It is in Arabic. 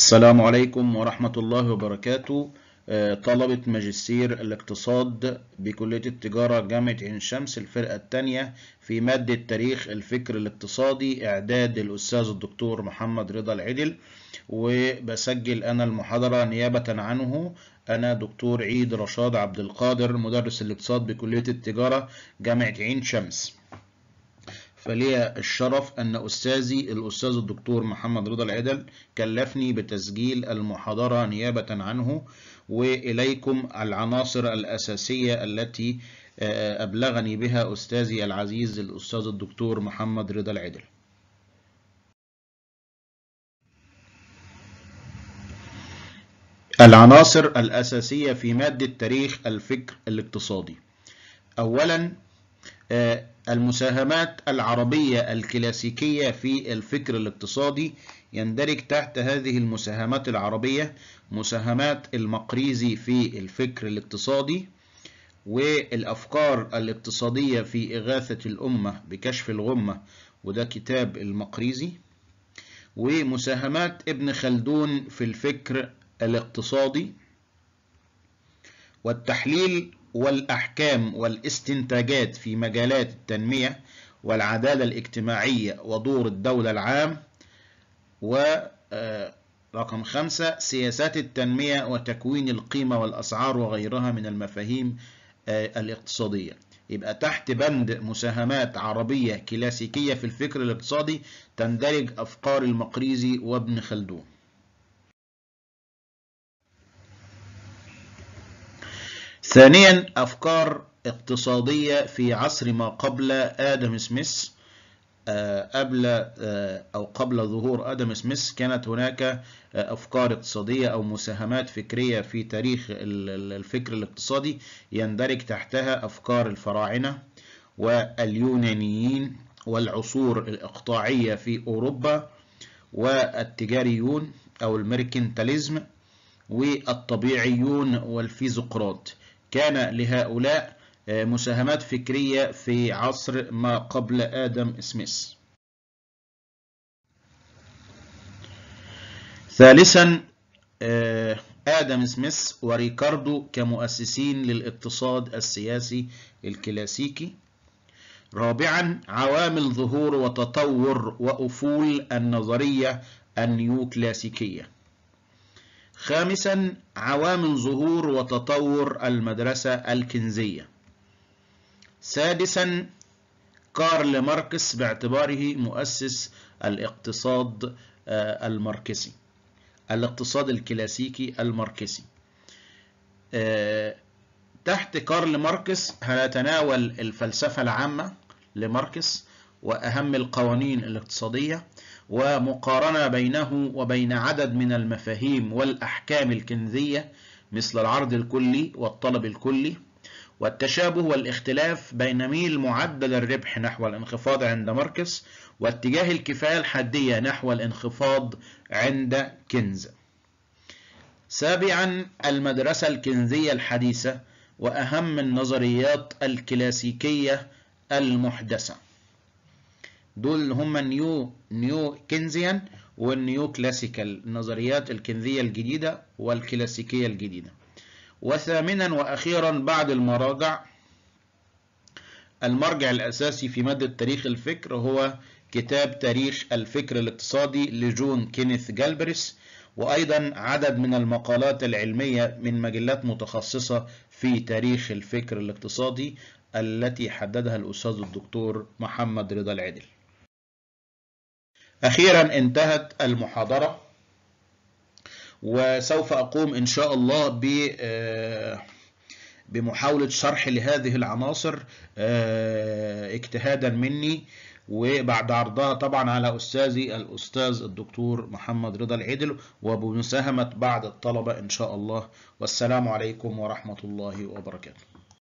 السلام عليكم ورحمة الله وبركاته آه، طلبة ماجستير الاقتصاد بكلية التجارة جامعة عين شمس الفرقة الثانية في مادة تاريخ الفكر الاقتصادي إعداد الأستاذ الدكتور محمد رضا العدل وبسجل أنا المحاضرة نيابة عنه أنا دكتور عيد رشاد عبد القادر مدرس الاقتصاد بكلية التجارة جامعة عين شمس فلي الشرف أن أستاذي الأستاذ الدكتور محمد رضا العدل كلفني بتسجيل المحاضرة نيابة عنه وإليكم العناصر الأساسية التي آه، أبلغني بها أستاذي العزيز الأستاذ الدكتور محمد رضا العدل العناصر الأساسية في مادة تاريخ الفكر الاقتصادي أولا آه، المساهمات العربية الكلاسيكية في الفكر الاقتصادي يندرج تحت هذه المساهمات العربية مساهمات المقريزي في الفكر الاقتصادي والأفكار الاقتصادية في إغاثة الأمة بكشف الغمة وده كتاب المقريزي ومساهمات ابن خلدون في الفكر الاقتصادي والتحليل والأحكام والاستنتاجات في مجالات التنمية والعدالة الاجتماعية ودور الدولة العام ورقم آه، خمسة سياسات التنمية وتكوين القيمة والأسعار وغيرها من المفاهيم آه، الاقتصادية يبقى تحت بند مساهمات عربية كلاسيكية في الفكر الاقتصادي تندرج أفكار المقريزي وابن خلدون ثانيا أفكار اقتصادية في عصر ما قبل آدم سميث آه، قبل آه، أو قبل ظهور آدم سميث كانت هناك آه، أفكار اقتصادية أو مساهمات فكرية في تاريخ الفكر الاقتصادي يندرج تحتها أفكار الفراعنة واليونانيين والعصور الإقطاعية في أوروبا والتجاريون أو الميركنتاليزم والطبيعيون والفيزقراط كان لهؤلاء آه، مساهمات فكرية في عصر ما قبل آدم سميث ثالثا آه، آدم سميث وريكاردو كمؤسسين للاقتصاد السياسي الكلاسيكي رابعا عوامل ظهور وتطور وأفول النظرية النيوكلاسيكية خامسا عوامل ظهور وتطور المدرسة الكنزية سادسا كارل ماركس باعتباره مؤسس الاقتصاد آه، الماركسي الاقتصاد الكلاسيكي الماركسي آه، تحت كارل ماركس هنتناول الفلسفة العامة لماركس وأهم القوانين الاقتصادية ومقارنة بينه وبين عدد من المفاهيم والأحكام الكنزية مثل العرض الكلي والطلب الكلي والتشابه والاختلاف بين ميل معدل الربح نحو الانخفاض عند ماركس واتجاه الكفاية الحدية نحو الانخفاض عند كنز سابعا المدرسة الكنزية الحديثة وأهم النظريات الكلاسيكية المحدثة دول اللي هم النيو نيو كينزيان والنيو كلاسيكال النظريات الكنزية الجديدة والكلاسيكية الجديدة وثامنا وأخيرا بعد المراجع المرجع الأساسي في مادة تاريخ الفكر هو كتاب تاريخ الفكر الاقتصادي لجون كينيث جالبريس وأيضا عدد من المقالات العلمية من مجلات متخصصة في تاريخ الفكر الاقتصادي التي حددها الأستاذ الدكتور محمد رضا العدل أخيرا انتهت المحاضرة وسوف أقوم إن شاء الله ب آه، بمحاولة شرح لهذه العناصر آه، اجتهادا مني وبعد عرضها طبعا على أستاذي الأستاذ الدكتور محمد رضا العدل وبمساهمة بعض الطلبة إن شاء الله والسلام عليكم ورحمة الله وبركاته